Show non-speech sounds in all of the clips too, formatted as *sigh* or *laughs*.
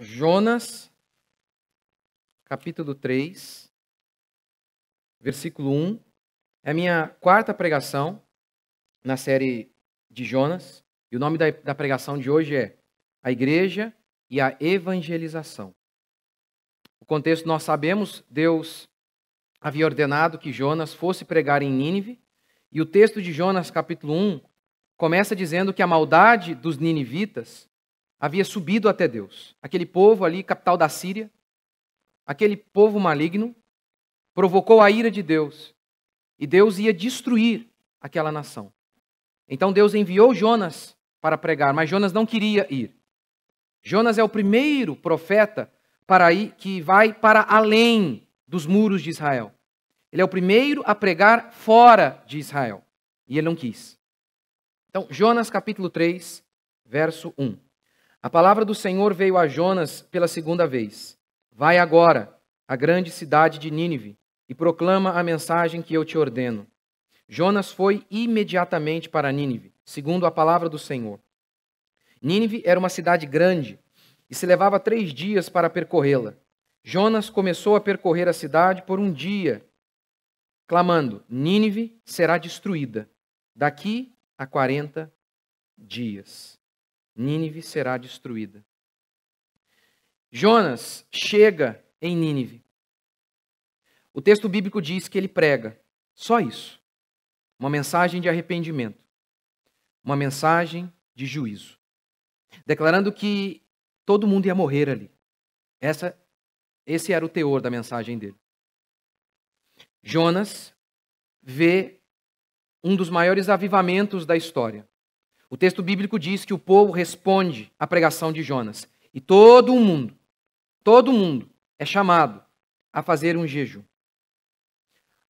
Jonas, capítulo 3, versículo 1. É a minha quarta pregação na série de Jonas. E o nome da, da pregação de hoje é A Igreja e a Evangelização. O contexto nós sabemos, Deus havia ordenado que Jonas fosse pregar em Nínive. E o texto de Jonas, capítulo 1, começa dizendo que a maldade dos ninivitas havia subido até Deus. Aquele povo ali, capital da Síria, aquele povo maligno, provocou a ira de Deus. E Deus ia destruir aquela nação. Então Deus enviou Jonas para pregar, mas Jonas não queria ir. Jonas é o primeiro profeta para ir, que vai para além dos muros de Israel. Ele é o primeiro a pregar fora de Israel. E ele não quis. Então, Jonas capítulo 3, verso 1. A palavra do Senhor veio a Jonas pela segunda vez. Vai agora à grande cidade de Nínive e proclama a mensagem que eu te ordeno. Jonas foi imediatamente para Nínive, segundo a palavra do Senhor. Nínive era uma cidade grande e se levava três dias para percorrê-la. Jonas começou a percorrer a cidade por um dia, clamando: Nínive será destruída daqui a 40 dias. Nínive será destruída. Jonas chega em Nínive. O texto bíblico diz que ele prega só isso: uma mensagem de arrependimento, uma mensagem de juízo, declarando que todo mundo ia morrer ali. Essa, esse era o teor da mensagem dele. Jonas vê um dos maiores avivamentos da história. O texto bíblico diz que o povo responde à pregação de Jonas. E todo o mundo, todo mundo é chamado a fazer um jejum.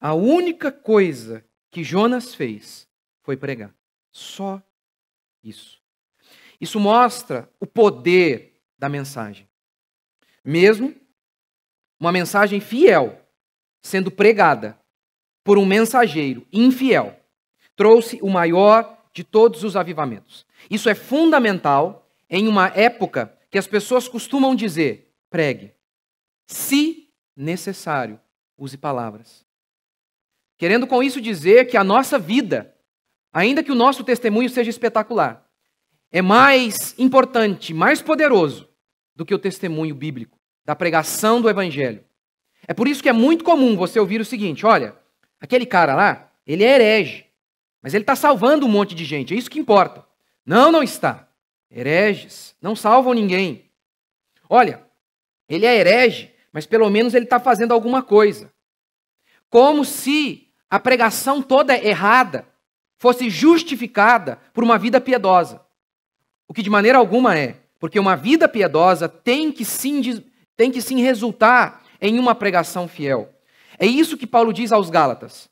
A única coisa que Jonas fez foi pregar. Só isso. Isso mostra o poder da mensagem. Mesmo uma mensagem fiel sendo pregada por um mensageiro infiel, trouxe o maior de todos os avivamentos. Isso é fundamental em uma época que as pessoas costumam dizer: pregue. Se necessário, use palavras. Querendo com isso dizer que a nossa vida, ainda que o nosso testemunho seja espetacular, é mais importante, mais poderoso do que o testemunho bíblico, da pregação do evangelho. É por isso que é muito comum você ouvir o seguinte: olha, aquele cara lá, ele é herege. Mas ele está salvando um monte de gente, é isso que importa. Não, não está. Hereges, não salvam ninguém. Olha, ele é herege, mas pelo menos ele está fazendo alguma coisa. Como se a pregação toda errada fosse justificada por uma vida piedosa. O que de maneira alguma é, porque uma vida piedosa tem que sim, tem que sim resultar em uma pregação fiel. É isso que Paulo diz aos Gálatas.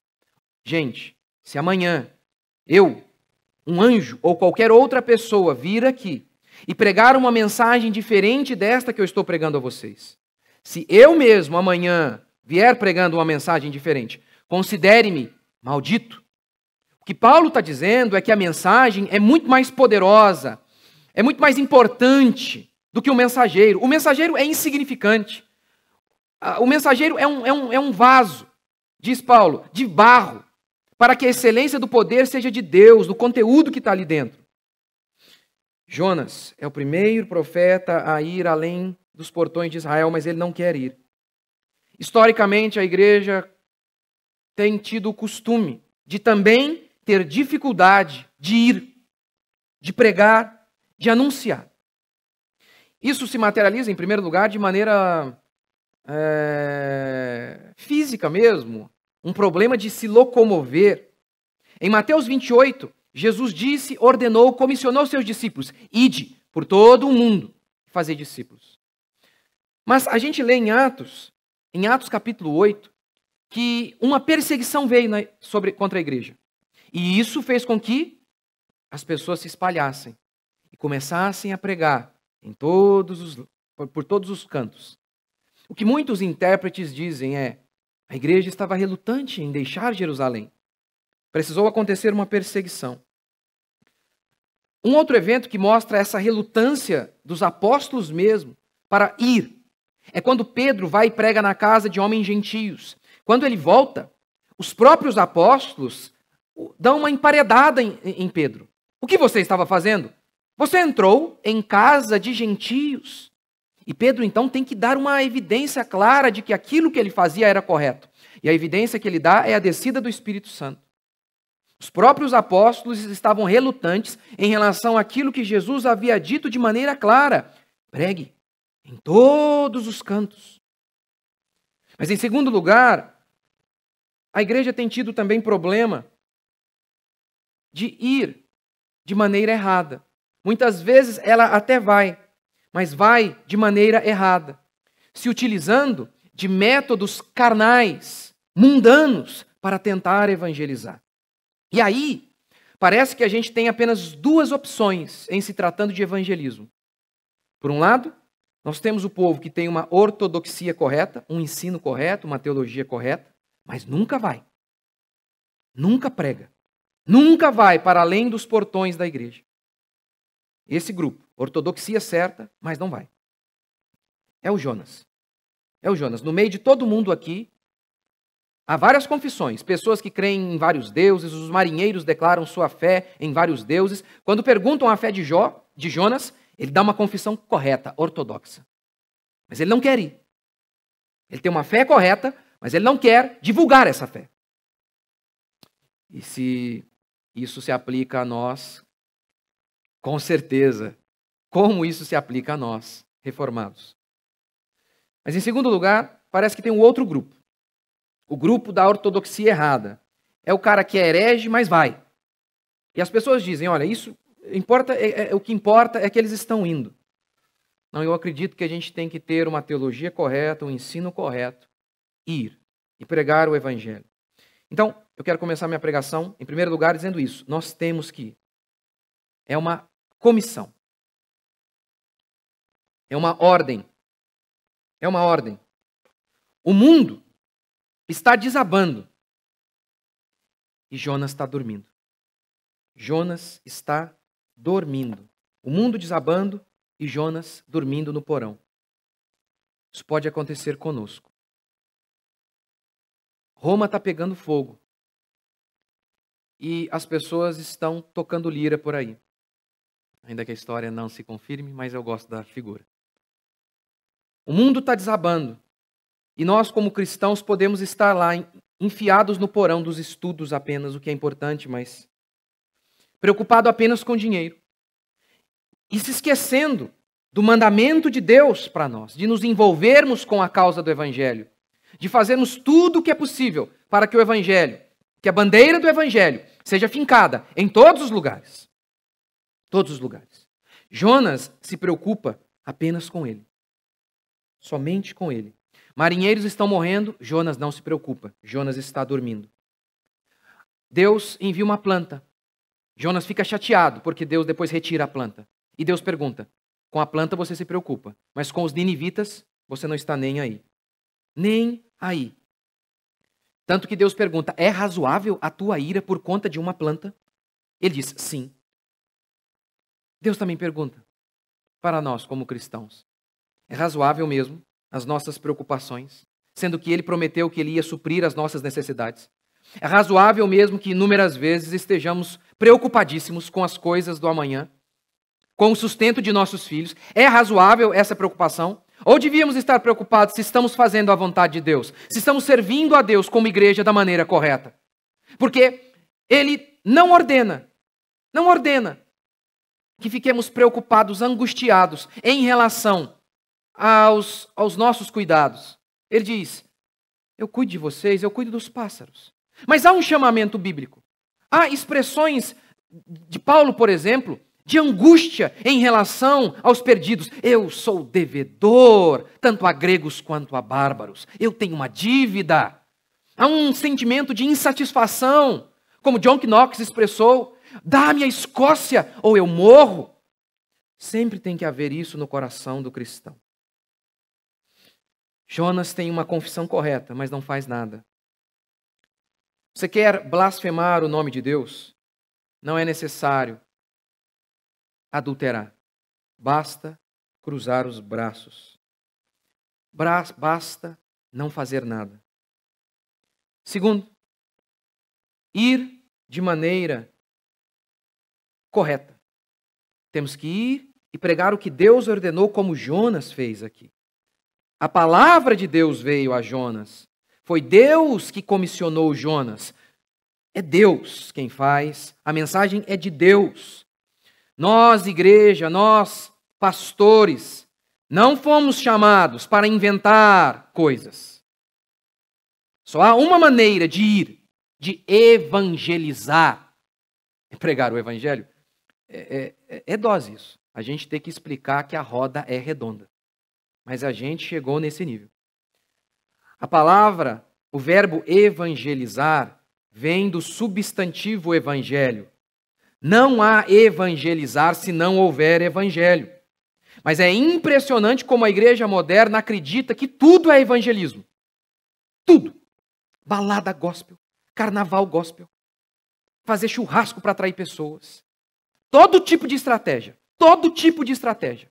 Gente, se amanhã eu, um anjo ou qualquer outra pessoa vir aqui e pregar uma mensagem diferente desta que eu estou pregando a vocês, se eu mesmo amanhã vier pregando uma mensagem diferente, considere-me maldito. O que Paulo está dizendo é que a mensagem é muito mais poderosa, é muito mais importante do que o mensageiro. O mensageiro é insignificante. O mensageiro é um, é um, é um vaso, diz Paulo, de barro, para que a excelência do poder seja de Deus, do conteúdo que está ali dentro. Jonas é o primeiro profeta a ir além dos portões de Israel, mas ele não quer ir. Historicamente, a igreja tem tido o costume de também ter dificuldade de ir, de pregar, de anunciar. Isso se materializa, em primeiro lugar, de maneira é, física mesmo um problema de se locomover. Em Mateus 28, Jesus disse, ordenou, comissionou seus discípulos: ide por todo o mundo fazer discípulos. Mas a gente lê em Atos, em Atos capítulo 8, que uma perseguição veio na, sobre, contra a igreja. E isso fez com que as pessoas se espalhassem e começassem a pregar em todos os, por, por todos os cantos. O que muitos intérpretes dizem é: a igreja estava relutante em deixar Jerusalém. Precisou acontecer uma perseguição. Um outro evento que mostra essa relutância dos apóstolos mesmo para ir é quando Pedro vai e prega na casa de homens gentios. Quando ele volta, os próprios apóstolos dão uma emparedada em, em Pedro. O que você estava fazendo? Você entrou em casa de gentios. E Pedro então tem que dar uma evidência clara de que aquilo que ele fazia era correto. E a evidência que ele dá é a descida do Espírito Santo. Os próprios apóstolos estavam relutantes em relação àquilo que Jesus havia dito de maneira clara: pregue em todos os cantos. Mas, em segundo lugar, a igreja tem tido também problema de ir de maneira errada. Muitas vezes ela até vai, mas vai de maneira errada, se utilizando de métodos carnais, mundanos, para tentar evangelizar. E aí, parece que a gente tem apenas duas opções em se tratando de evangelismo. Por um lado, nós temos o povo que tem uma ortodoxia correta, um ensino correto, uma teologia correta, mas nunca vai. Nunca prega. Nunca vai para além dos portões da igreja. Esse grupo, ortodoxia certa, mas não vai. É o Jonas. É o Jonas. No meio de todo mundo aqui, há várias confissões, pessoas que creem em vários deuses, os marinheiros declaram sua fé em vários deuses. Quando perguntam a fé de, Jó, de Jonas, ele dá uma confissão correta, ortodoxa. Mas ele não quer ir. Ele tem uma fé correta, mas ele não quer divulgar essa fé. E se isso se aplica a nós, com certeza. Como isso se aplica a nós, reformados. Mas, em segundo lugar, parece que tem um outro grupo. O grupo da ortodoxia errada. É o cara que é herege, mas vai. E as pessoas dizem: olha, isso importa, é, é, o que importa é que eles estão indo. Não, eu acredito que a gente tem que ter uma teologia correta, um ensino correto, ir e pregar o evangelho. Então, eu quero começar minha pregação, em primeiro lugar, dizendo isso: nós temos que ir. É uma comissão. É uma ordem. É uma ordem. O mundo está desabando. E Jonas está dormindo. Jonas está dormindo. O mundo desabando e Jonas dormindo no porão. Isso pode acontecer conosco. Roma está pegando fogo. E as pessoas estão tocando lira por aí ainda que a história não se confirme, mas eu gosto da figura. O mundo está desabando. E nós, como cristãos, podemos estar lá enfiados no porão dos estudos apenas, o que é importante, mas preocupado apenas com dinheiro. E se esquecendo do mandamento de Deus para nós, de nos envolvermos com a causa do Evangelho, de fazermos tudo o que é possível para que o Evangelho, que a bandeira do Evangelho, seja fincada em todos os lugares. Todos os lugares. Jonas se preocupa apenas com ele. Somente com ele. Marinheiros estão morrendo, Jonas não se preocupa. Jonas está dormindo. Deus envia uma planta. Jonas fica chateado porque Deus depois retira a planta. E Deus pergunta: com a planta você se preocupa, mas com os ninivitas você não está nem aí. Nem aí. Tanto que Deus pergunta: é razoável a tua ira por conta de uma planta? Ele diz: sim. Deus também pergunta para nós como cristãos. É razoável mesmo as nossas preocupações, sendo que ele prometeu que ele ia suprir as nossas necessidades. É razoável mesmo que inúmeras vezes estejamos preocupadíssimos com as coisas do amanhã, com o sustento de nossos filhos. É razoável essa preocupação? Ou devíamos estar preocupados se estamos fazendo a vontade de Deus, se estamos servindo a Deus como igreja da maneira correta? Porque ele não ordena, não ordena que fiquemos preocupados, angustiados em relação aos, aos nossos cuidados. Ele diz: Eu cuido de vocês, eu cuido dos pássaros. Mas há um chamamento bíblico. Há expressões de Paulo, por exemplo, de angústia em relação aos perdidos. Eu sou devedor, tanto a gregos quanto a bárbaros. Eu tenho uma dívida. Há um sentimento de insatisfação, como John Knox expressou Dá-me a Escócia ou eu morro. Sempre tem que haver isso no coração do cristão. Jonas tem uma confissão correta, mas não faz nada. Você quer blasfemar o nome de Deus? Não é necessário adulterar. Basta cruzar os braços. Basta não fazer nada. Segundo, ir de maneira correta. Temos que ir e pregar o que Deus ordenou, como Jonas fez aqui. A palavra de Deus veio a Jonas. Foi Deus que comissionou Jonas. É Deus quem faz. A mensagem é de Deus. Nós, igreja, nós, pastores, não fomos chamados para inventar coisas. Só há uma maneira de ir, de evangelizar. É pregar o evangelho. É é, é, é, dose isso. A gente tem que explicar que a roda é redonda. Mas a gente chegou nesse nível. A palavra, o verbo evangelizar, vem do substantivo evangelho. Não há evangelizar se não houver evangelho. Mas é impressionante como a igreja moderna acredita que tudo é evangelismo. Tudo. Balada gospel, carnaval gospel, fazer churrasco para atrair pessoas, Todo tipo de estratégia. Todo tipo de estratégia.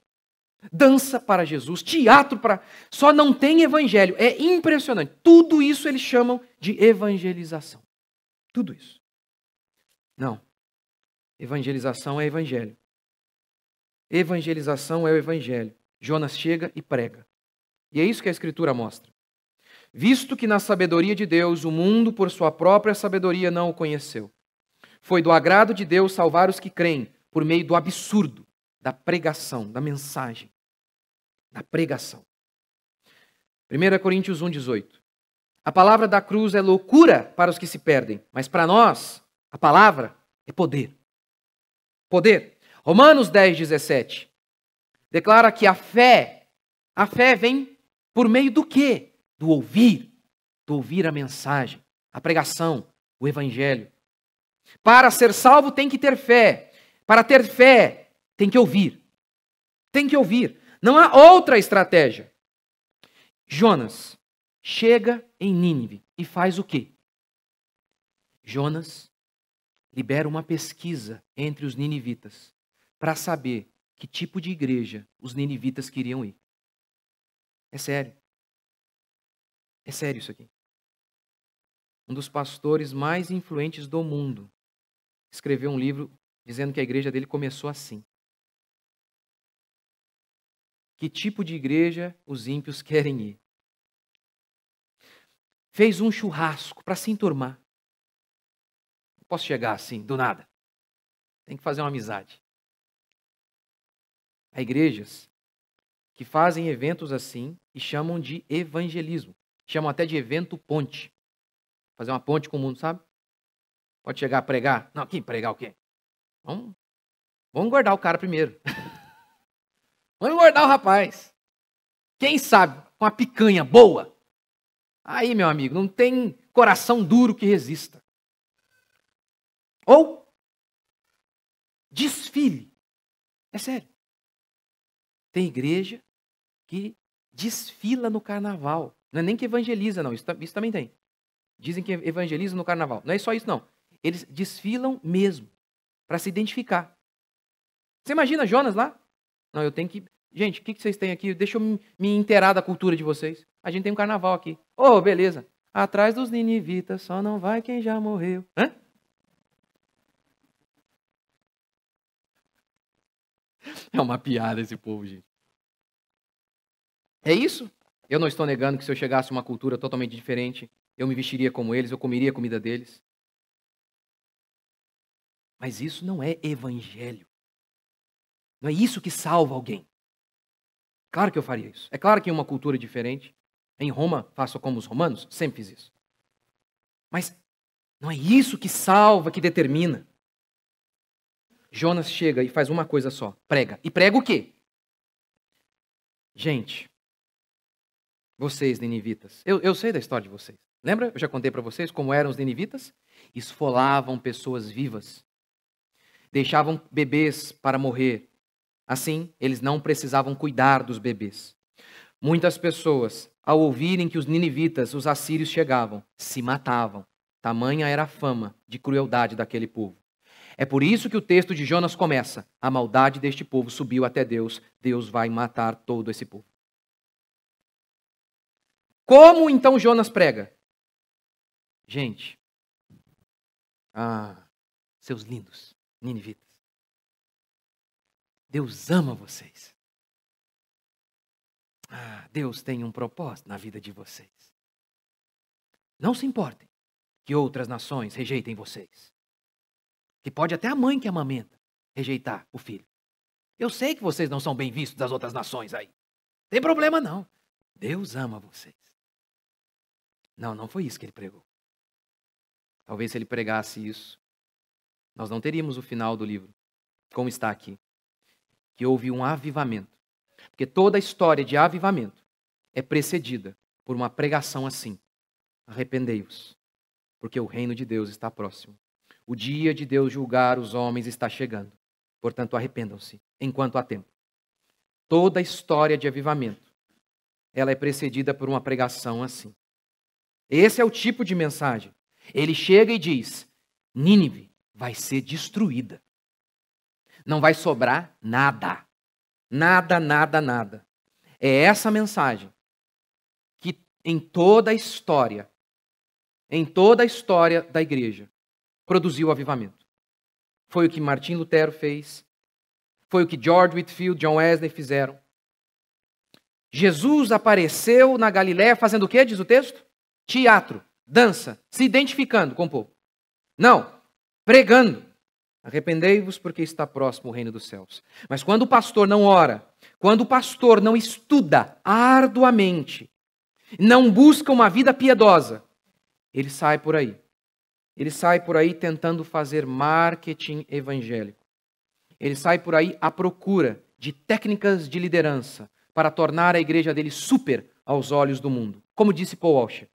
Dança para Jesus, teatro para. Só não tem evangelho. É impressionante. Tudo isso eles chamam de evangelização. Tudo isso. Não. Evangelização é evangelho. Evangelização é o evangelho. Jonas chega e prega. E é isso que a Escritura mostra. Visto que na sabedoria de Deus o mundo por sua própria sabedoria não o conheceu. Foi do agrado de Deus salvar os que creem por meio do absurdo da pregação, da mensagem, da pregação. 1 Coríntios 1,18. A palavra da cruz é loucura para os que se perdem, mas para nós, a palavra é poder. Poder. Romanos 10, 17 declara que a fé, a fé vem por meio do quê? Do ouvir, do ouvir a mensagem, a pregação, o evangelho. Para ser salvo tem que ter fé, para ter fé, tem que ouvir. Tem que ouvir. Não há outra estratégia. Jonas chega em Nínive e faz o quê? Jonas libera uma pesquisa entre os ninivitas para saber que tipo de igreja os ninivitas queriam ir. É sério. É sério isso aqui. Um dos pastores mais influentes do mundo escreveu um livro dizendo que a igreja dele começou assim. Que tipo de igreja os ímpios *laughs* querem ir? Fez um churrasco para se enturmar. Não posso chegar assim, do nada. Tem que fazer uma amizade. Há igrejas que fazem eventos assim e chamam de evangelismo. Chamam até de evento ponte. Fazer uma ponte com o mundo, sabe? Pode chegar a pregar. Não, quem pregar o quê? Vamos, vamos o cara primeiro. *laughs* vamos guardar o rapaz. Quem sabe com a picanha boa? Aí, meu amigo, não tem coração duro que resista. Ou desfile. É sério. Tem igreja que desfila no carnaval. Não é nem que evangeliza, não. Isso, isso também tem. Dizem que evangeliza no carnaval. Não é só isso, não. Eles desfilam mesmo para se identificar. Você imagina Jonas lá? Não, eu tenho que. Gente, o que, que vocês têm aqui? Deixa eu me inteirar da cultura de vocês. A gente tem um carnaval aqui. Oh, beleza. Atrás dos ninivitas só não vai quem já morreu. Hã? É uma piada esse povo, gente. É isso? Eu não estou negando que se eu chegasse a uma cultura totalmente diferente, eu me vestiria como eles, eu comeria a comida deles, mas isso não é evangelho. Não é isso que salva alguém. Claro que eu faria isso. É claro que em uma cultura diferente, em Roma, faço como os romanos, sempre fiz isso. Mas não é isso que salva, que determina. Jonas chega e faz uma coisa só: prega. E prega o quê? Gente, vocês, ninivitas, eu, eu sei da história de vocês. Lembra? Eu já contei para vocês como eram os ninivitas? Esfolavam pessoas vivas deixavam bebês para morrer. Assim, eles não precisavam cuidar dos bebês. Muitas pessoas, ao ouvirem que os ninivitas, os assírios, chegavam, se matavam. Tamanha era a fama de crueldade daquele povo. É por isso que o texto de Jonas começa: A maldade deste povo subiu até Deus, Deus vai matar todo esse povo. Como então Jonas prega? Gente, ah, seus lindos, ninivitas. Deus ama vocês. Ah, Deus tem um propósito na vida de vocês. Não se importem que outras nações rejeitem vocês. Que pode até a mãe que é amamenta rejeitar o filho. Eu sei que vocês não são bem vistos das outras nações aí. Tem problema não. Deus ama vocês. Não, não foi isso que ele pregou. Talvez se ele pregasse isso, nós não teríamos o final do livro, como está aqui. Que houve um avivamento. Porque toda a história de avivamento é precedida por uma pregação assim: arrependei-vos, porque o reino de Deus está próximo. O dia de Deus julgar os homens está chegando. Portanto, arrependam-se enquanto há tempo. Toda a história de avivamento, ela é precedida por uma pregação assim. Esse é o tipo de mensagem. Ele chega e diz: Nínive vai ser destruída. Não vai sobrar nada. Nada, nada, nada. É essa mensagem que em toda a história, em toda a história da igreja, produziu o avivamento. Foi o que Martim Lutero fez, foi o que George Whitfield, John Wesley fizeram. Jesus apareceu na Galiléia fazendo o que, diz o texto? Teatro, dança, se identificando com o povo. Não, pregando: Arrependei-vos porque está próximo o reino dos céus. Mas quando o pastor não ora, quando o pastor não estuda arduamente, não busca uma vida piedosa, ele sai por aí. Ele sai por aí tentando fazer marketing evangélico. Ele sai por aí à procura de técnicas de liderança para tornar a igreja dele super aos olhos do mundo. Como disse Paul Washer,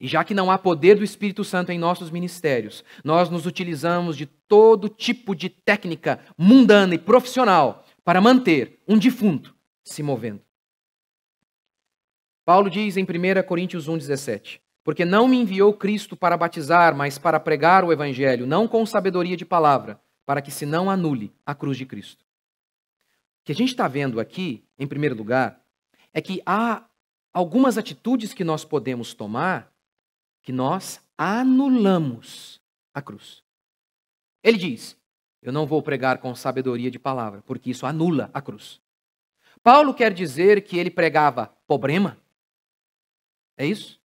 e já que não há poder do Espírito Santo em nossos ministérios, nós nos utilizamos de todo tipo de técnica mundana e profissional para manter um defunto se movendo. Paulo diz em 1 Coríntios 1,17: Porque não me enviou Cristo para batizar, mas para pregar o Evangelho, não com sabedoria de palavra, para que se não anule a cruz de Cristo. O que a gente está vendo aqui, em primeiro lugar, é que há algumas atitudes que nós podemos tomar que nós anulamos a cruz. Ele diz: Eu não vou pregar com sabedoria de palavra, porque isso anula a cruz. Paulo quer dizer que ele pregava problema? É isso?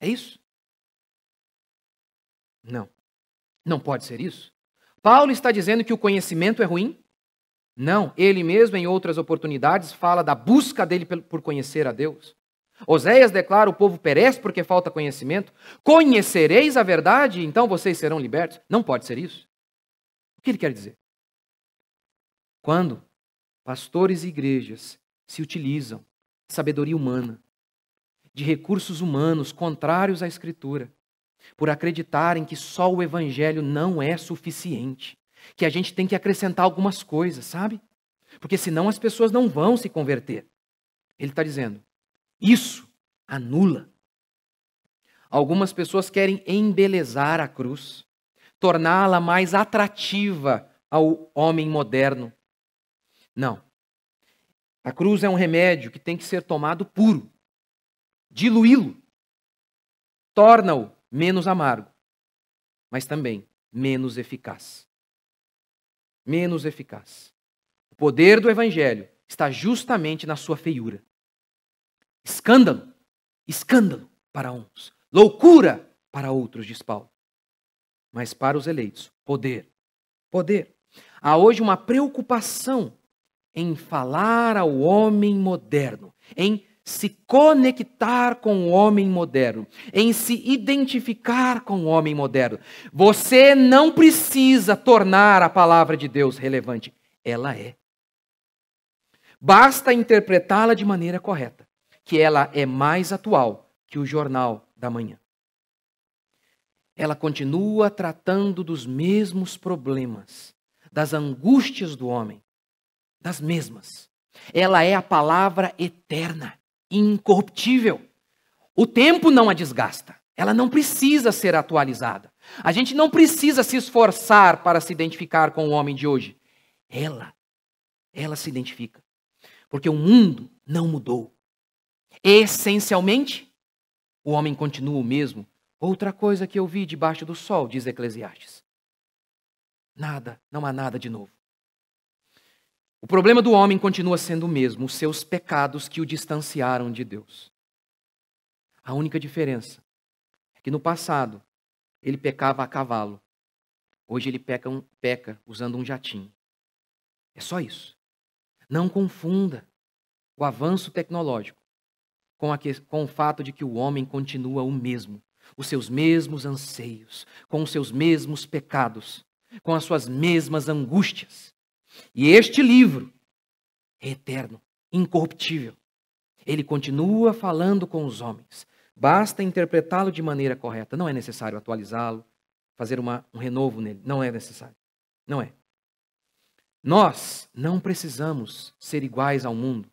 É isso? Não. Não pode ser isso. Paulo está dizendo que o conhecimento é ruim? Não. Ele mesmo, em outras oportunidades, fala da busca dele por conhecer a Deus. Oséias declara: o povo perece porque falta conhecimento. Conhecereis a verdade, então vocês serão libertos. Não pode ser isso. O que ele quer dizer? Quando pastores e igrejas se utilizam de sabedoria humana, de recursos humanos contrários à Escritura, por acreditarem que só o Evangelho não é suficiente, que a gente tem que acrescentar algumas coisas, sabe? Porque senão as pessoas não vão se converter. Ele está dizendo: isso anula. Algumas pessoas querem embelezar a cruz, torná-la mais atrativa ao homem moderno. Não. A cruz é um remédio que tem que ser tomado puro. Diluí-lo. Torna-o menos amargo, mas também menos eficaz. Menos eficaz. O poder do evangelho está justamente na sua feiura. Escândalo, escândalo para uns, loucura para outros, diz Paulo. Mas para os eleitos, poder, poder. Há hoje uma preocupação em falar ao homem moderno, em se conectar com o homem moderno, em se identificar com o homem moderno. Você não precisa tornar a palavra de Deus relevante, ela é. Basta interpretá-la de maneira correta que ela é mais atual que o Jornal da Manhã. Ela continua tratando dos mesmos problemas, das angústias do homem, das mesmas. Ela é a palavra eterna, incorruptível. O tempo não a desgasta. Ela não precisa ser atualizada. A gente não precisa se esforçar para se identificar com o homem de hoje. Ela, ela se identifica. Porque o mundo não mudou. Essencialmente, o homem continua o mesmo. Outra coisa que eu vi debaixo do sol, diz Eclesiastes. Nada, não há nada de novo. O problema do homem continua sendo o mesmo, os seus pecados que o distanciaram de Deus. A única diferença é que no passado ele pecava a cavalo, hoje ele peca, um, peca usando um jatinho. É só isso. Não confunda o avanço tecnológico com, que, com o fato de que o homem continua o mesmo, os seus mesmos anseios, com os seus mesmos pecados, com as suas mesmas angústias. E este livro é eterno, incorruptível. Ele continua falando com os homens. Basta interpretá-lo de maneira correta. Não é necessário atualizá-lo, fazer uma, um renovo nele. Não é necessário. Não é. Nós não precisamos ser iguais ao mundo.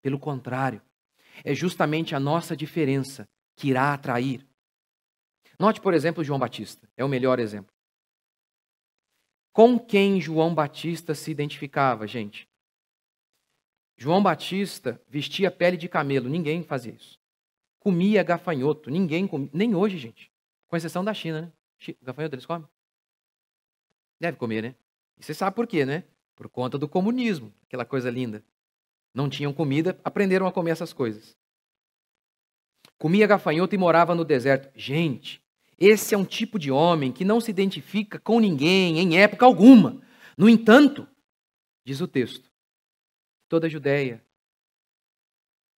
Pelo contrário, é justamente a nossa diferença que irá atrair. Note, por exemplo, João Batista, é o melhor exemplo. Com quem João Batista se identificava, gente? João Batista vestia pele de camelo, ninguém fazia isso. Comia gafanhoto, ninguém comia, nem hoje, gente. Com exceção da China, né? Gafanhoto eles comem? Deve comer, né? E você sabe por quê, né? Por conta do comunismo, aquela coisa linda não tinham comida, aprenderam a comer essas coisas. Comia gafanhoto e morava no deserto. Gente, esse é um tipo de homem que não se identifica com ninguém em época alguma. No entanto, diz o texto, toda a Judéia,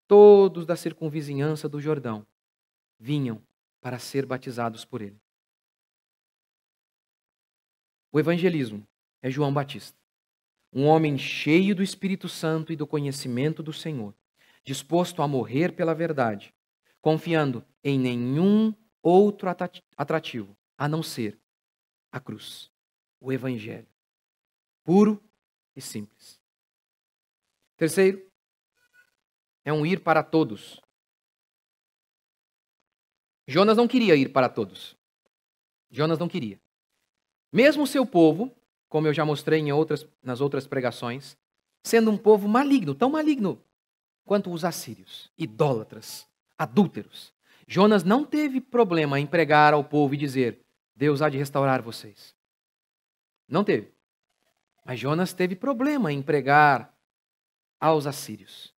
todos da circunvizinhança do Jordão vinham para ser batizados por ele. O evangelismo é João Batista um homem cheio do Espírito Santo e do conhecimento do Senhor, disposto a morrer pela verdade, confiando em nenhum outro atrativo a não ser a cruz, o Evangelho, puro e simples. Terceiro, é um ir para todos. Jonas não queria ir para todos. Jonas não queria. Mesmo seu povo, como eu já mostrei em outras, nas outras pregações, sendo um povo maligno, tão maligno quanto os assírios, idólatras, adúlteros. Jonas não teve problema em pregar ao povo e dizer: Deus há de restaurar vocês. Não teve. Mas Jonas teve problema em pregar aos assírios.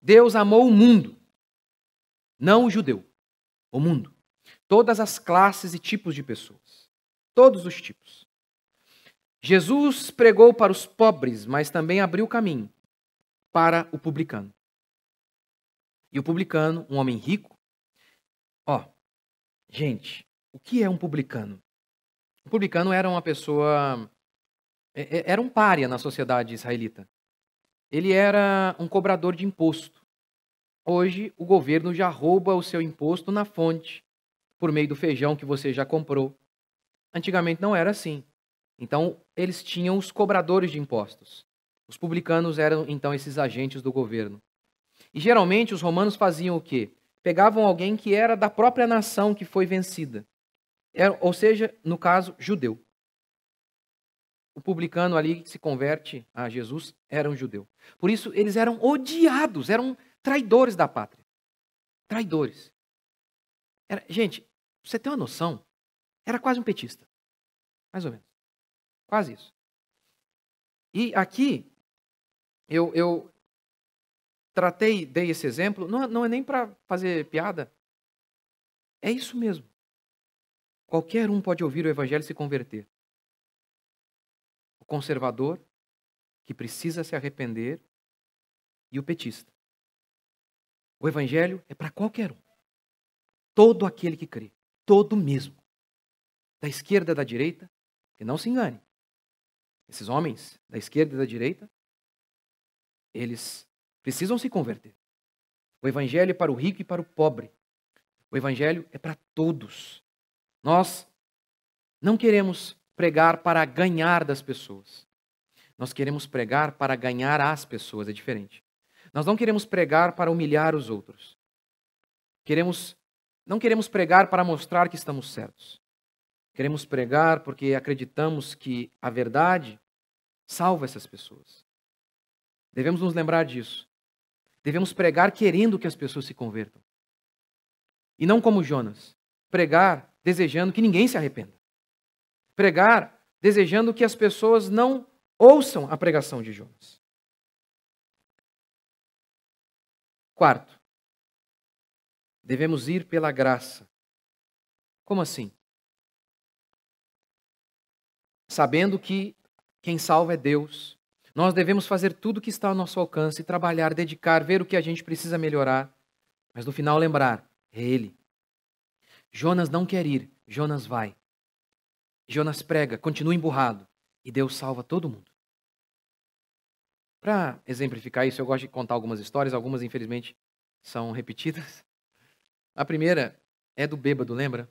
Deus amou o mundo, não o judeu, o mundo. Todas as classes e tipos de pessoas. Todos os tipos. Jesus pregou para os pobres, mas também abriu caminho para o publicano. E o publicano, um homem rico, ó, gente, o que é um publicano? O publicano era uma pessoa, é, é, era um pária na sociedade israelita. Ele era um cobrador de imposto. Hoje, o governo já rouba o seu imposto na fonte, por meio do feijão que você já comprou. Antigamente não era assim. Então, eles tinham os cobradores de impostos. Os publicanos eram então esses agentes do governo. E geralmente os romanos faziam o quê? Pegavam alguém que era da própria nação que foi vencida. Era, ou seja, no caso, judeu. O publicano ali que se converte a Jesus era um judeu. Por isso, eles eram odiados, eram traidores da pátria. Traidores. Era, gente, você tem uma noção? Era quase um petista. Mais ou menos. Quase isso. E aqui, eu, eu tratei, dei esse exemplo, não, é, não é nem para fazer piada. É isso mesmo. Qualquer um pode ouvir o evangelho e se converter. O conservador, que precisa se arrepender, e o petista. O evangelho é para qualquer um. Todo aquele que crê, todo mesmo. Da esquerda, da direita, que não se engane. Esses homens, da esquerda e da direita, eles precisam se converter. O evangelho é para o rico e para o pobre. O evangelho é para todos. Nós não queremos pregar para ganhar das pessoas. Nós queremos pregar para ganhar as pessoas, é diferente. Nós não queremos pregar para humilhar os outros. Queremos não queremos pregar para mostrar que estamos certos. Queremos pregar porque acreditamos que a verdade salva essas pessoas. Devemos nos lembrar disso. Devemos pregar querendo que as pessoas se convertam. E não como Jonas, pregar desejando que ninguém se arrependa. Pregar desejando que as pessoas não ouçam a pregação de Jonas. Quarto, devemos ir pela graça. Como assim? sabendo que quem salva é Deus, nós devemos fazer tudo o que está ao nosso alcance, trabalhar, dedicar, ver o que a gente precisa melhorar, mas no final lembrar: é Ele. Jonas não quer ir, Jonas vai. Jonas prega, continua emburrado, e Deus salva todo mundo. Para exemplificar isso, eu gosto de contar algumas histórias, algumas infelizmente são repetidas. A primeira é do bêbado, lembra?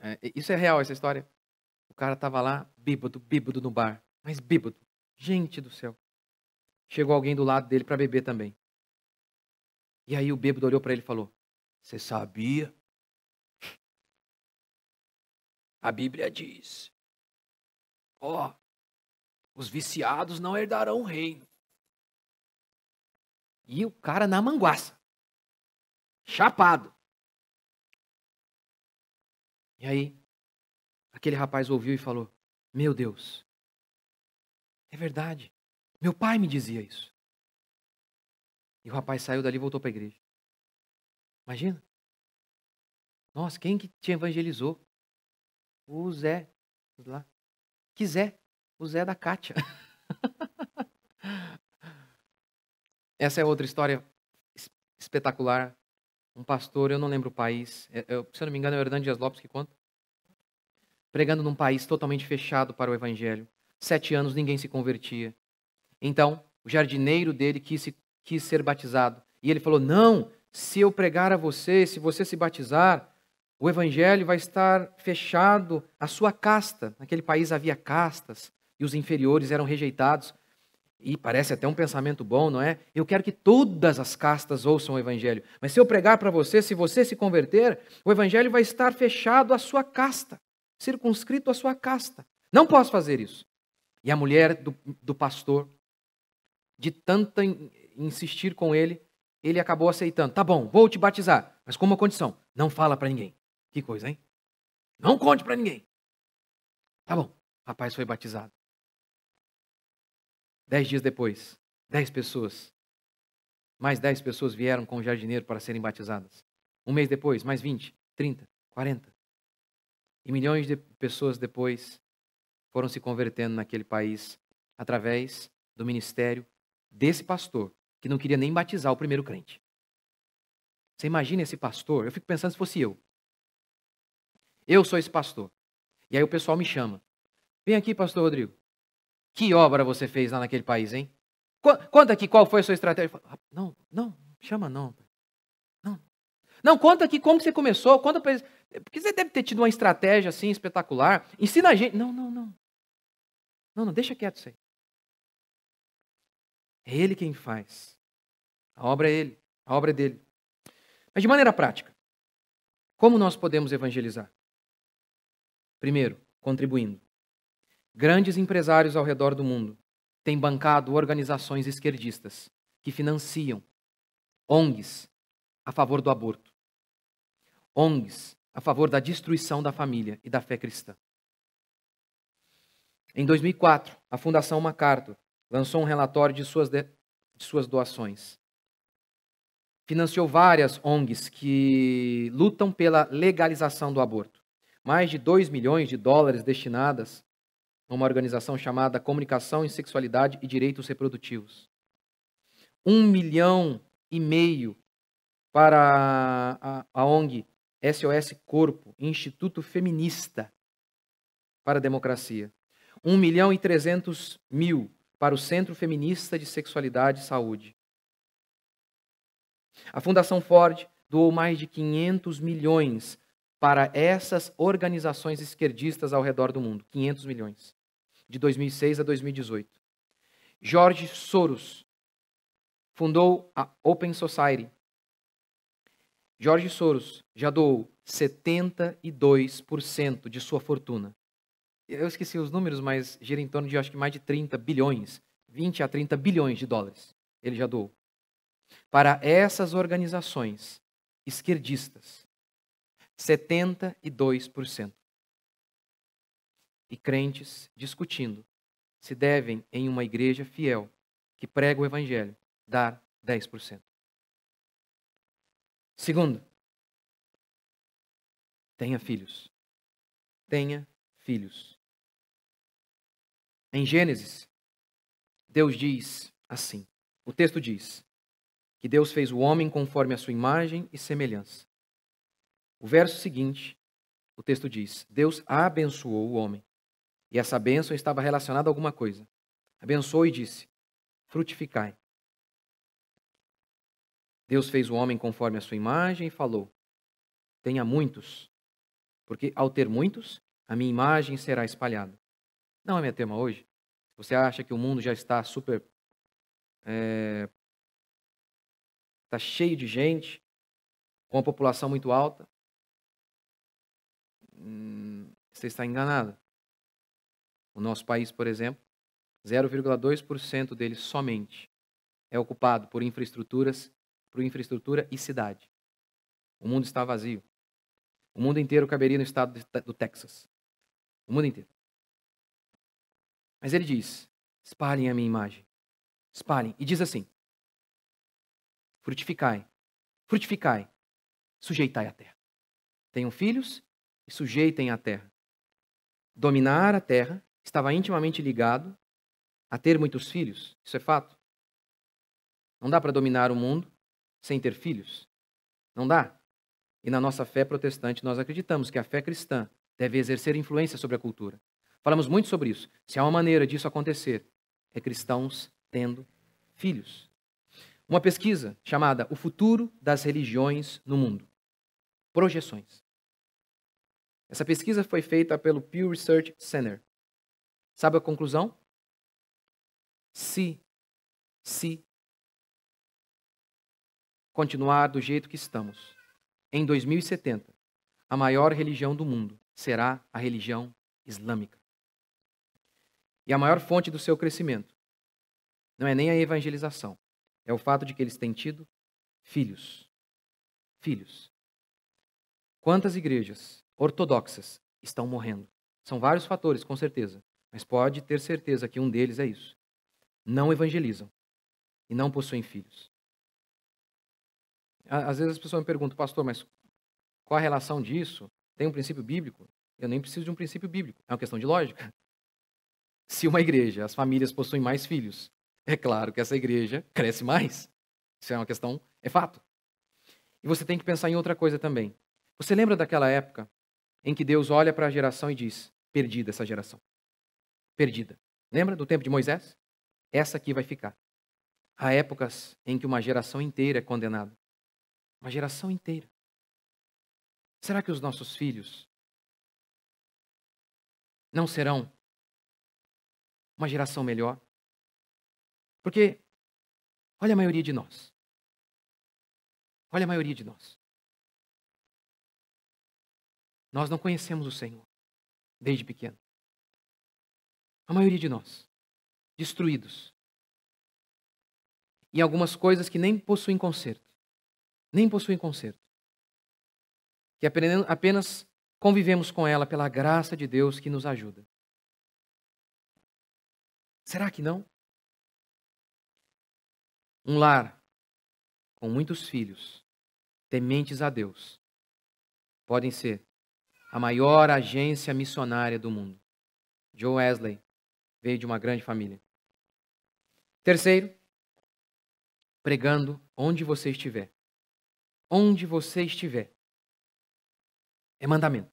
É, isso é real, essa história. O cara estava lá, bêbado, bêbado no bar. Mas bêbado. Gente do céu. Chegou alguém do lado dele para beber também. E aí o bêbado olhou para ele e falou: Você sabia? A Bíblia diz: Ó, oh, os viciados não herdarão o reino. E o cara na manguaça, chapado. E aí, Aquele rapaz ouviu e falou: Meu Deus, é verdade. Meu pai me dizia isso. E o rapaz saiu dali e voltou para a igreja. Imagina. Nossa, quem que te evangelizou? O Zé. Lá. Que Zé? O Zé da Cátia. *laughs* Essa é outra história espetacular. Um pastor, eu não lembro o país, é, eu, se eu não me engano é o Hernandes Dias Lopes que conta pregando num país totalmente fechado para o evangelho. Sete anos ninguém se convertia. Então, o jardineiro dele quis, quis ser batizado. E ele falou: Não, se eu pregar a você, se você se batizar, o evangelho vai estar fechado à sua casta. Naquele país havia castas e os inferiores eram rejeitados. E parece até um pensamento bom, não é? Eu quero que todas as castas ouçam o evangelho. Mas se eu pregar para você, se você se converter, o evangelho vai estar fechado à sua casta circunscrito à sua casta. Não posso fazer isso. E a mulher do, do pastor, de tanta insistir com ele, ele acabou aceitando. Tá bom, vou te batizar, mas com uma condição: não fala para ninguém. Que coisa, hein? Não conte para ninguém. Tá bom, o rapaz foi batizado. Dez dias depois, dez pessoas. Mais dez pessoas vieram com o jardineiro para serem batizadas. Um mês depois, mais vinte, trinta, quarenta. E milhões de pessoas depois foram se convertendo naquele país através do ministério desse pastor, que não queria nem batizar o primeiro crente. Você imagina esse pastor? Eu fico pensando se fosse eu. Eu sou esse pastor. E aí o pessoal me chama. Vem aqui, pastor Rodrigo. Que obra você fez lá naquele país, hein? Conta aqui qual foi a sua estratégia. Falo, ah, não, não, chama não. Não. Não, conta aqui como você começou. Conta para eles. É, porque você deve ter tido uma estratégia assim espetacular. Ensina a gente. Não, não, não. Não, não, deixa quieto isso aí. É ele quem faz. A obra é ele, a obra é dele. Mas de maneira prática, como nós podemos evangelizar? Primeiro, contribuindo. Grandes empresários ao redor do mundo têm bancado organizações esquerdistas que financiam ONGs a favor do aborto. ONGs a favor da destruição da família e da fé cristã. Em 2004, a Fundação MacArthur lançou um relatório de suas, de, de suas doações. Financiou várias ONGs que lutam pela legalização do aborto. Mais de 2 milhões de dólares destinadas a uma organização chamada Comunicação em Sexualidade e Direitos Reprodutivos. Um milhão e meio para a, a, a ONG SOS Corpo, Instituto Feminista para a Democracia. 1 milhão e 300 mil para o Centro Feminista de Sexualidade e Saúde. A Fundação Ford doou mais de 500 milhões para essas organizações esquerdistas ao redor do mundo. 500 milhões. De 2006 a 2018. Jorge Soros fundou a Open Society, George Soros já doou 72% de sua fortuna. Eu esqueci os números, mas gira em torno de acho que mais de 30 bilhões, 20 a 30 bilhões de dólares. Ele já doou para essas organizações esquerdistas. 72%. E crentes discutindo se devem, em uma igreja fiel que prega o evangelho, dar 10%. Segundo, tenha filhos. Tenha filhos. Em Gênesis, Deus diz assim: o texto diz que Deus fez o homem conforme a sua imagem e semelhança. O verso seguinte, o texto diz: Deus abençoou o homem. E essa bênção estava relacionada a alguma coisa. Abençoou e disse: frutificai, Deus fez o homem conforme a sua imagem e falou: Tenha muitos, porque ao ter muitos, a minha imagem será espalhada. Não é meu tema hoje. Se você acha que o mundo já está super. É, está cheio de gente, com a população muito alta, hum, você está enganado. O nosso país, por exemplo, 0,2% dele somente é ocupado por infraestruturas para infraestrutura e cidade. O mundo está vazio. O mundo inteiro caberia no estado do Texas. O mundo inteiro. Mas ele diz: espalhem a minha imagem. Espalhem. E diz assim: frutificai, frutificai, sujeitai a terra. Tenham filhos e sujeitem a terra. Dominar a terra estava intimamente ligado a ter muitos filhos, isso é fato. Não dá para dominar o mundo sem ter filhos? Não dá. E na nossa fé protestante, nós acreditamos que a fé cristã deve exercer influência sobre a cultura. Falamos muito sobre isso. Se há uma maneira disso acontecer, é cristãos tendo filhos. Uma pesquisa chamada O Futuro das Religiões no Mundo Projeções. Essa pesquisa foi feita pelo Pew Research Center. Sabe a conclusão? Se, se continuar do jeito que estamos, em 2070, a maior religião do mundo será a religião islâmica. E a maior fonte do seu crescimento não é nem a evangelização, é o fato de que eles têm tido filhos. Filhos. Quantas igrejas ortodoxas estão morrendo? São vários fatores, com certeza, mas pode ter certeza que um deles é isso. Não evangelizam e não possuem filhos. Às vezes as pessoas me perguntam, pastor, mas qual a relação disso? Tem um princípio bíblico? Eu nem preciso de um princípio bíblico. É uma questão de lógica. Se uma igreja, as famílias possuem mais filhos, é claro que essa igreja cresce mais. Isso é uma questão, é fato. E você tem que pensar em outra coisa também. Você lembra daquela época em que Deus olha para a geração e diz: perdida essa geração. Perdida. Lembra do tempo de Moisés? Essa aqui vai ficar. Há épocas em que uma geração inteira é condenada. Uma geração inteira. Será que os nossos filhos não serão uma geração melhor? Porque, olha a maioria de nós. Olha a maioria de nós. Nós não conhecemos o Senhor desde pequeno. A maioria de nós. Destruídos. Em algumas coisas que nem possuem conserto nem possuem conserto. Que apenas convivemos com ela pela graça de Deus que nos ajuda. Será que não? Um lar com muitos filhos, tementes a Deus, podem ser a maior agência missionária do mundo. Joe Wesley veio de uma grande família. Terceiro, pregando onde você estiver onde você estiver. É mandamento.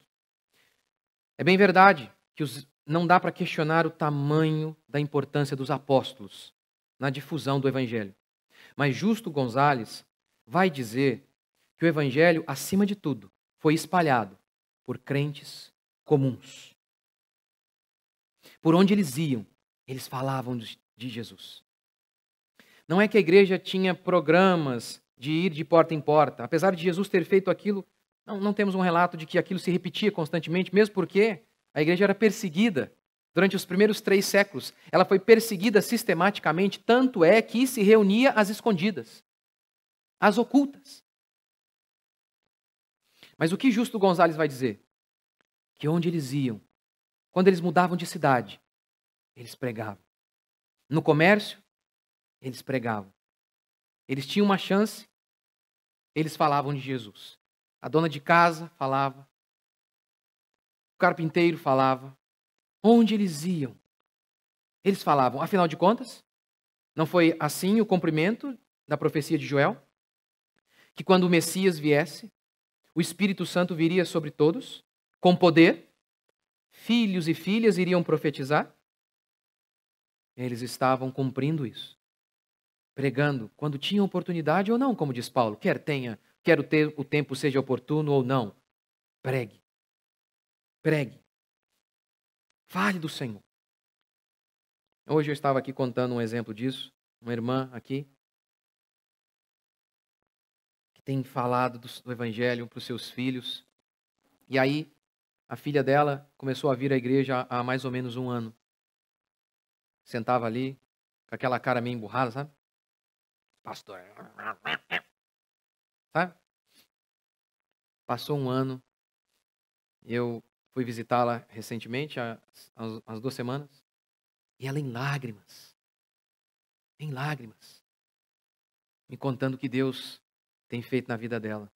É bem verdade que os, não dá para questionar o tamanho da importância dos apóstolos na difusão do Evangelho. Mas Justo Gonzales vai dizer que o Evangelho, acima de tudo, foi espalhado por crentes comuns. Por onde eles iam, eles falavam de Jesus. Não é que a igreja tinha programas de ir de porta em porta. Apesar de Jesus ter feito aquilo, não, não temos um relato de que aquilo se repetia constantemente, mesmo porque a igreja era perseguida durante os primeiros três séculos. Ela foi perseguida sistematicamente, tanto é que se reunia às escondidas, às ocultas. Mas o que Justo Gonzalez vai dizer? Que onde eles iam, quando eles mudavam de cidade, eles pregavam. No comércio, eles pregavam. Eles tinham uma chance, eles falavam de Jesus. A dona de casa falava, o carpinteiro falava, onde eles iam, eles falavam. Afinal de contas, não foi assim o cumprimento da profecia de Joel? Que quando o Messias viesse, o Espírito Santo viria sobre todos, com poder, filhos e filhas iriam profetizar? Eles estavam cumprindo isso pregando, quando tinha oportunidade ou não, como diz Paulo, quer tenha, quer o, o tempo seja oportuno ou não, pregue. Pregue. Fale do Senhor. Hoje eu estava aqui contando um exemplo disso, uma irmã aqui, que tem falado do, do Evangelho para os seus filhos. E aí, a filha dela começou a vir à igreja há, há mais ou menos um ano. Sentava ali, com aquela cara meio emburrada, sabe? Pastor. Sabe? Passou um ano. Eu fui visitá-la recentemente, há umas duas semanas. E ela em lágrimas. Em lágrimas. Me contando o que Deus tem feito na vida dela.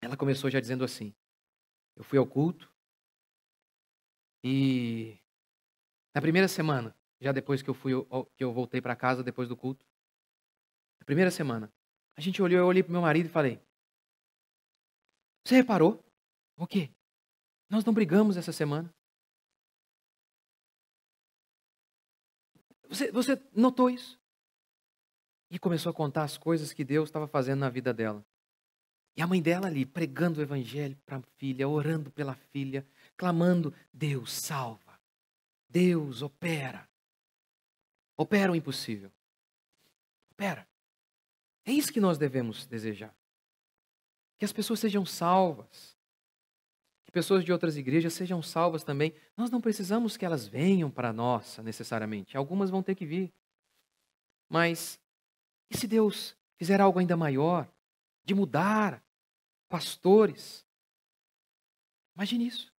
Ela começou já dizendo assim: Eu fui ao culto. E na primeira semana, já depois que eu fui que eu voltei para casa depois do culto, na primeira semana. A gente olhou, eu olhei pro meu marido e falei: Você reparou? O quê? Nós não brigamos essa semana. Você, você notou isso? E começou a contar as coisas que Deus estava fazendo na vida dela. E a mãe dela ali, pregando o evangelho para a filha, orando pela filha, clamando: Deus salva, Deus opera. Opera o impossível. Opera. É isso que nós devemos desejar. Que as pessoas sejam salvas. Que pessoas de outras igrejas sejam salvas também. Nós não precisamos que elas venham para a nossa necessariamente. Algumas vão ter que vir. Mas e se Deus fizer algo ainda maior, de mudar pastores? Imagine isso.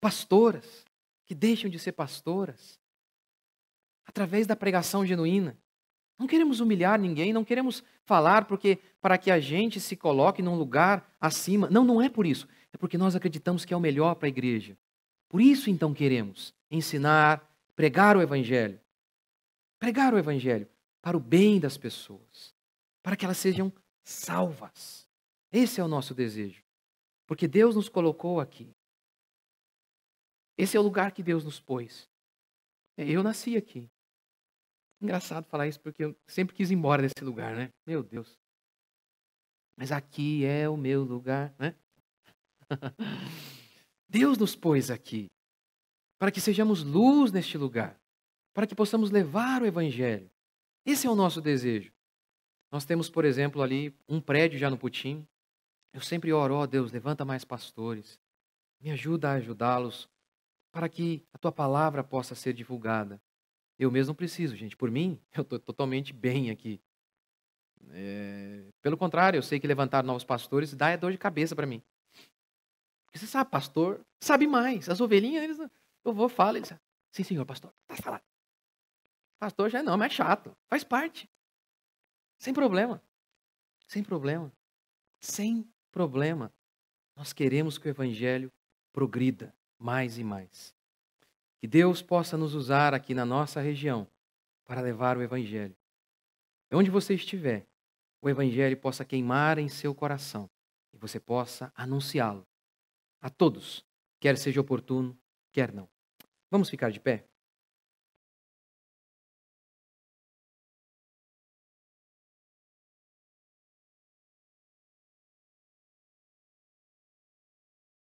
Pastoras que deixam de ser pastoras através da pregação genuína, não queremos humilhar ninguém, não queremos falar porque para que a gente se coloque num lugar acima. Não, não é por isso. É porque nós acreditamos que é o melhor para a igreja. Por isso então queremos ensinar, pregar o evangelho. Pregar o evangelho para o bem das pessoas, para que elas sejam salvas. Esse é o nosso desejo. Porque Deus nos colocou aqui. Esse é o lugar que Deus nos pôs. Eu nasci aqui. Engraçado falar isso porque eu sempre quis ir embora desse lugar, né? Meu Deus. Mas aqui é o meu lugar, né? *laughs* Deus nos pôs aqui para que sejamos luz neste lugar, para que possamos levar o evangelho. Esse é o nosso desejo. Nós temos, por exemplo, ali um prédio já no Putim. Eu sempre oro, ó oh, Deus, levanta mais pastores. Me ajuda a ajudá-los para que a tua palavra possa ser divulgada. Eu mesmo não preciso, gente. Por mim, *laughs* eu estou totalmente bem aqui. É... Pelo contrário, eu sei que levantar novos pastores dá é dor de cabeça para mim. Porque você sabe, pastor sabe mais. As ovelhinhas, eles, eu vou, falo, eles, sim, senhor, pastor, passa tá falando. Pastor já é não, mas é chato. Faz parte. Sem problema. Sem problema. Sem problema. Nós queremos que o evangelho progrida mais e mais. Que Deus possa nos usar aqui na nossa região para levar o Evangelho. onde você estiver, o Evangelho possa queimar em seu coração e você possa anunciá-lo a todos, quer seja oportuno, quer não. Vamos ficar de pé?